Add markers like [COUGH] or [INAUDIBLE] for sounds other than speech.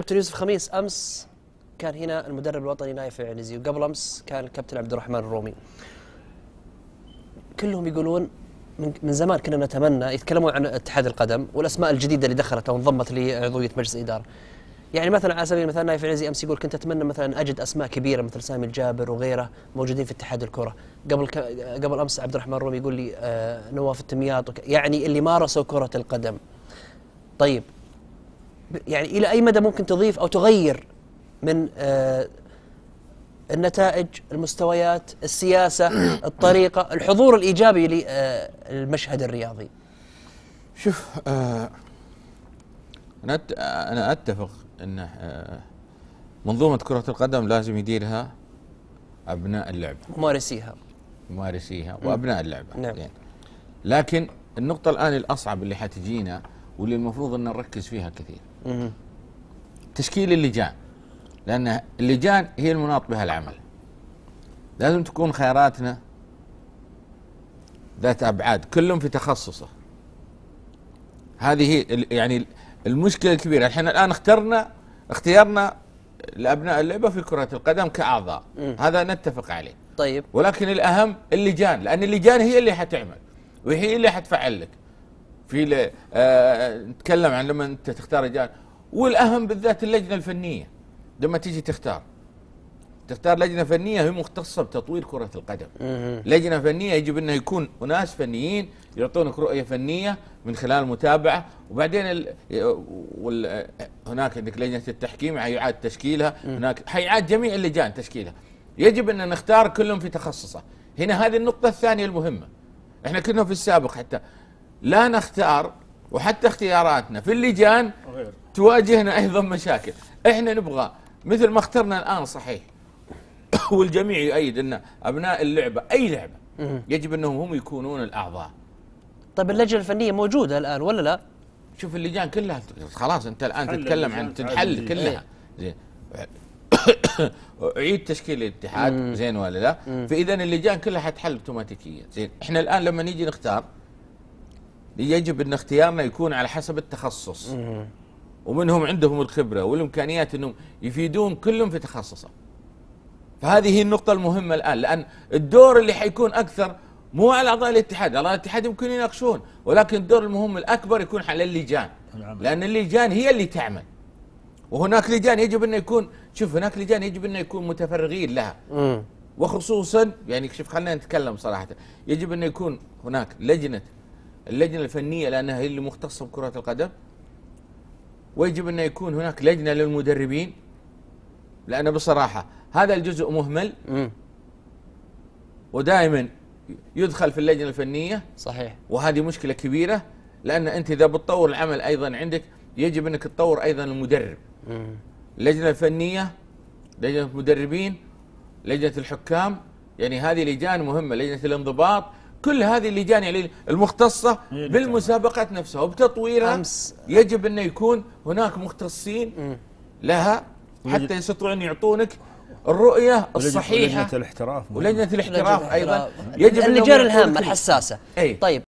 كابتن يوسف خميس امس كان هنا المدرب الوطني نايف العنزي وقبل امس كان الكابتن عبد الرحمن الرومي كلهم يقولون من, من زمان كنا نتمنى يتكلمون عن اتحاد القدم والاسماء الجديده اللي دخلت او انضمت لعضويه مجلس الاداره يعني مثلا على سبيل المثال نايف العنزي امس يقول كنت اتمنى مثلا اجد اسماء كبيره مثل سامي الجابر وغيره موجودين في اتحاد الكره قبل قبل امس عبد الرحمن الرومي يقول لي آه نواف التمياط يعني اللي مارسوا كره القدم طيب يعني الى اي مدى ممكن تضيف او تغير من آه، النتائج المستويات السياسه [COUGHS] الطريقه الحضور الايجابي للمشهد آه، الرياضي شوف آه، انا انا اتفق ان منظومه كره القدم لازم يديرها ابناء اللعبه ممارسيها ممارسيها وابناء اللعبه نعم. يعني لكن النقطه الان الاصعب اللي حتجينا واللي المفروض ان نركز فيها كثير تشكيل اللجان لأن اللجان هي المناط بها العمل لازم تكون خياراتنا ذات أبعاد كلهم في تخصصه هذه يعني المشكلة الكبيرة الحين الآن اخترنا اختيارنا لأبناء اللعبة في كرة القدم كأعضاء هذا نتفق عليه طيب ولكن الأهم اللجان لأن اللجان هي اللي حتعمل وهي اللي حتفعل لك في آه،, آه نتكلم عن لما انت تختار رجال والاهم بالذات اللجنه الفنيه لما تيجي تختار تختار لجنه فنيه هي مختصه بتطوير كره القدم لجنه فنيه يجب انه يكون اناس فنيين يعطونك رؤيه فنيه من خلال المتابعه وبعدين الـ والـ هناك عندك لجنه التحكيم حيعاد تشكيلها هناك حيعاد جميع اللجان تشكيلها يجب ان نختار كلهم في تخصصه هنا هذه النقطه الثانيه المهمه احنا كنا في السابق حتى لا نختار وحتى اختياراتنا في اللجان غير. تواجهنا ايضا مشاكل احنا نبغى مثل ما اخترنا الان صحيح [COUGHS] والجميع يؤيد ان ابناء اللعبه اي لعبه يجب انهم هم يكونون الاعضاء طيب اللجنه الفنيه موجوده الان ولا لا شوف اللجان كلها خلاص انت الان تتكلم عن تنحل كلها إيه. زين [COUGHS] عيد تشكيل الاتحاد زين ولا لا فاذا اللجان كلها حتحل اوتوماتيكيا زين احنا الان لما نيجي نختار يجب ان اختيارنا يكون على حسب التخصص ومنهم عندهم الخبره والامكانيات انهم يفيدون كلهم في تخصصه فهذه هي النقطه المهمه الان لان الدور اللي حيكون اكثر مو على اعضاء الاتحاد اعضاء الاتحاد يمكن يناقشون ولكن الدور المهم الاكبر يكون على اللجان نعم. لان اللجان هي اللي تعمل وهناك لجان يجب انه يكون شوف هناك لجان يجب انه يكون متفرغين لها وخصوصا يعني شوف خلينا نتكلم صراحه يجب انه يكون هناك لجنه اللجنة الفنية لأنها هي اللي مختصة بكرة القدم ويجب أن يكون هناك لجنة للمدربين لأن بصراحة هذا الجزء مهمل ودائما يدخل في اللجنة الفنية صحيح وهذه مشكلة كبيرة لأن أنت إذا بتطور العمل أيضا عندك يجب أنك تطور أيضا المدرب اللجنة الفنية لجنة المدربين لجنة الحكام يعني هذه لجان مهمة لجنة الانضباط كل هذه اللجان المختصة إيه، بالمسابقات نفسها وبتطويرها أمس يجب أن يكون هناك مختصين إيه. لها حتى يستطيعون يعطونك الرؤية الصحيحة ولجنة الاحتراف ولجنة الاحتراف أيضا يجب اللجان الهامة الحساسة إيه. طيب